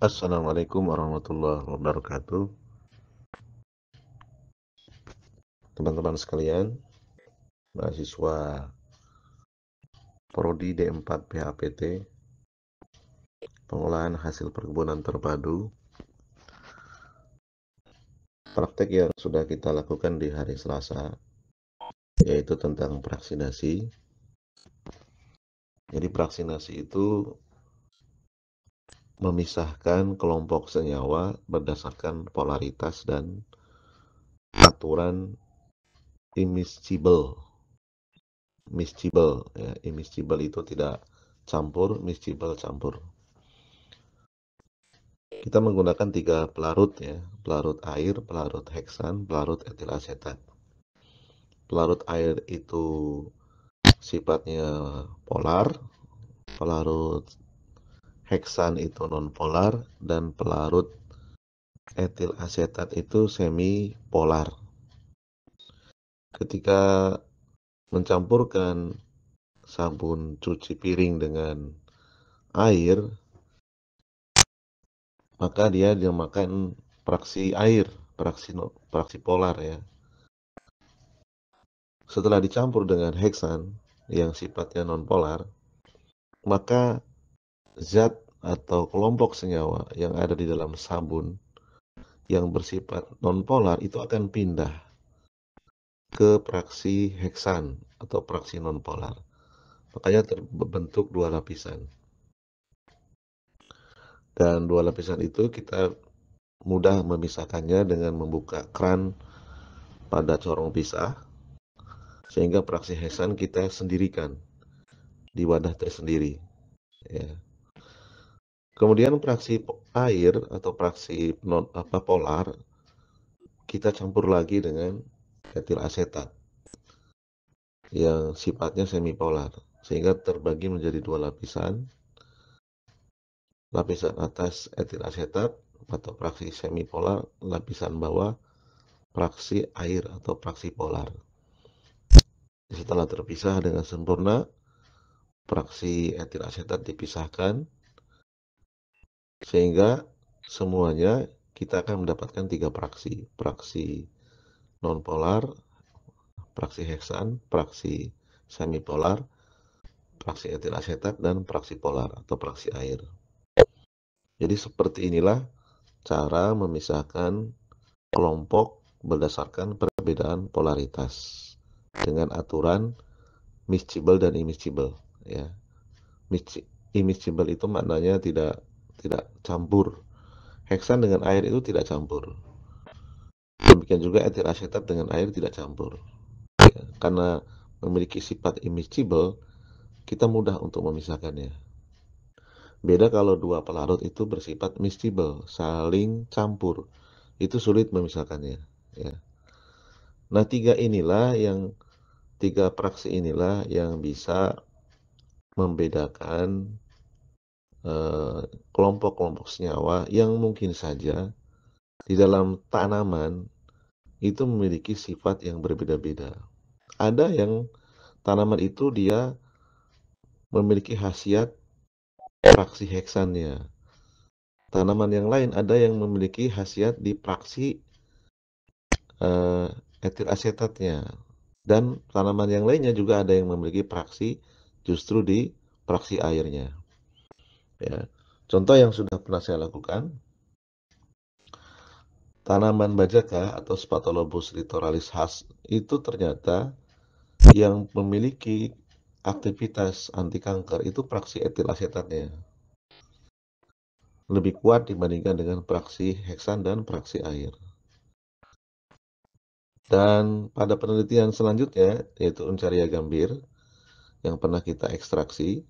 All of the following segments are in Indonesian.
Assalamualaikum warahmatullahi wabarakatuh. Teman-teman sekalian, mahasiswa prodi D4 PHPT pengolahan hasil perkebunan terpadu. Praktek yang sudah kita lakukan di hari Selasa yaitu tentang praksinasi. Jadi praksinasi itu memisahkan kelompok senyawa berdasarkan polaritas dan aturan immiscible. Miscible ya, immiscible itu tidak campur, miscible campur. Kita menggunakan tiga pelarut ya, pelarut air, pelarut heksan, pelarut etil asetat. Pelarut air itu sifatnya polar, pelarut heksan itu nonpolar dan pelarut etil asetat itu semi polar. Ketika mencampurkan sabun cuci piring dengan air, maka dia dimakan praksi air, praksi praksi polar ya. Setelah dicampur dengan heksan yang sifatnya nonpolar, maka zat atau kelompok senyawa yang ada di dalam sabun yang bersifat nonpolar itu akan pindah ke praksi heksan atau praksi nonpolar. Makanya terbentuk dua lapisan. Dan dua lapisan itu kita mudah memisahkannya dengan membuka kran pada corong pisah sehingga praksi heksan kita sendirikan di wadah tersendiri. Ya. Kemudian praksi air atau praksi non apa polar kita campur lagi dengan etil asetat yang sifatnya semi polar sehingga terbagi menjadi dua lapisan lapisan atas etil asetat atau praksi semi polar lapisan bawah praksi air atau praksi polar setelah terpisah dengan sempurna praksi etil asetat dipisahkan sehingga semuanya kita akan mendapatkan tiga praksi praksi nonpolar praksi heksan praksi semipolar praksi etil asetat dan praksi polar atau praksi air jadi seperti inilah cara memisahkan kelompok berdasarkan perbedaan polaritas dengan aturan miscible dan immiscible ya. Misci immiscible itu maknanya tidak tidak campur. Heksan dengan air itu tidak campur. Demikian juga etil asetat dengan air tidak campur. Ya, karena memiliki sifat immiscible, kita mudah untuk memisahkannya. Beda kalau dua pelarut itu bersifat miscible, saling campur. Itu sulit memisahkannya. Ya. Nah tiga inilah yang tiga praksi inilah yang bisa membedakan Eh, kelompok-kelompok eh, senyawa yang mungkin saja di dalam tanaman itu memiliki sifat yang berbeda-beda. Ada yang tanaman itu dia memiliki khasiat praksi heksannya. Tanaman yang lain ada yang memiliki khasiat di praksi uh, etil asetatnya. Dan tanaman yang lainnya juga ada yang memiliki praksi justru di praksi airnya. Ya. Contoh yang sudah pernah saya lakukan, tanaman bajaka atau Spatolobus litoralis khas itu ternyata yang memiliki aktivitas anti kanker itu praksi etilasetannya lebih kuat dibandingkan dengan praksi heksan dan praksi air. Dan pada penelitian selanjutnya, yaitu Uncaria gambir, yang pernah kita ekstraksi,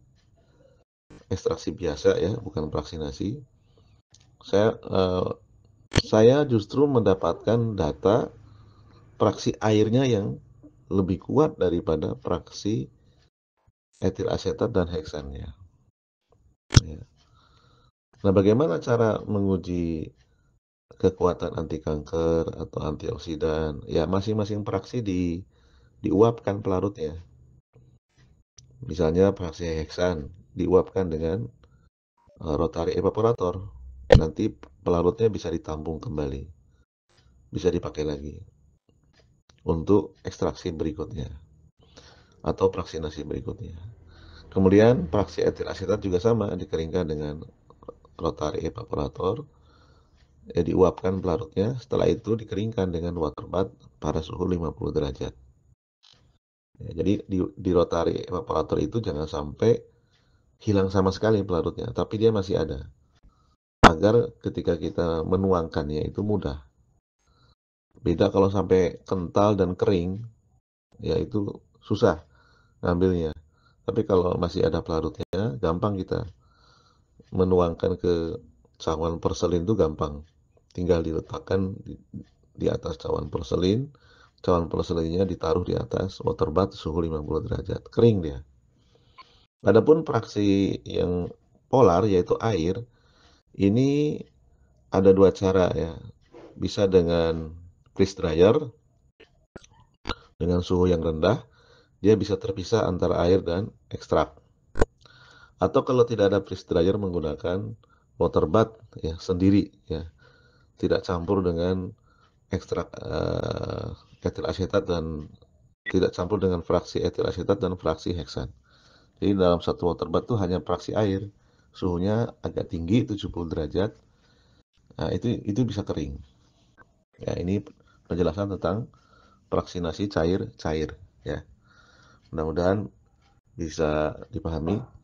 ekstraksi biasa ya, bukan vaksinasi. Saya eh, saya justru mendapatkan data praksi airnya yang lebih kuat daripada praksi etil asetat dan heksannya. Ya. Nah, bagaimana cara menguji kekuatan anti kanker atau antioksidan? Ya, masing-masing praksi di diuapkan pelarutnya. Misalnya praksi heksan diuapkan dengan uh, rotary evaporator. Nanti pelarutnya bisa ditampung kembali. Bisa dipakai lagi untuk ekstraksi berikutnya atau praksinasi berikutnya. Kemudian praksi etil asetat juga sama dikeringkan dengan rotary evaporator ya, diuapkan pelarutnya setelah itu dikeringkan dengan water bath pada suhu 50 derajat. Ya, jadi di, di rotary evaporator itu jangan sampai hilang sama sekali pelarutnya, tapi dia masih ada. Agar ketika kita menuangkannya itu mudah. Beda kalau sampai kental dan kering, ya itu susah ngambilnya. Tapi kalau masih ada pelarutnya, gampang kita menuangkan ke cawan perselin itu gampang. Tinggal diletakkan di, di atas cawan perselin, cawan perselinnya ditaruh di atas water bath suhu 50 derajat. Kering dia. Adapun fraksi yang polar yaitu air ini ada dua cara ya. Bisa dengan freeze dryer dengan suhu yang rendah, dia bisa terpisah antara air dan ekstrak. Atau kalau tidak ada freeze dryer menggunakan water bath ya sendiri ya. Tidak campur dengan ekstrak uh, etil asetat dan tidak campur dengan fraksi etil asetat dan fraksi heksan. Jadi dalam satu water bath itu hanya fraksi air, suhunya agak tinggi 70 derajat. Nah, itu itu bisa kering. Ya, ini penjelasan tentang fraksinasi cair cair ya. Mudah-mudahan bisa dipahami.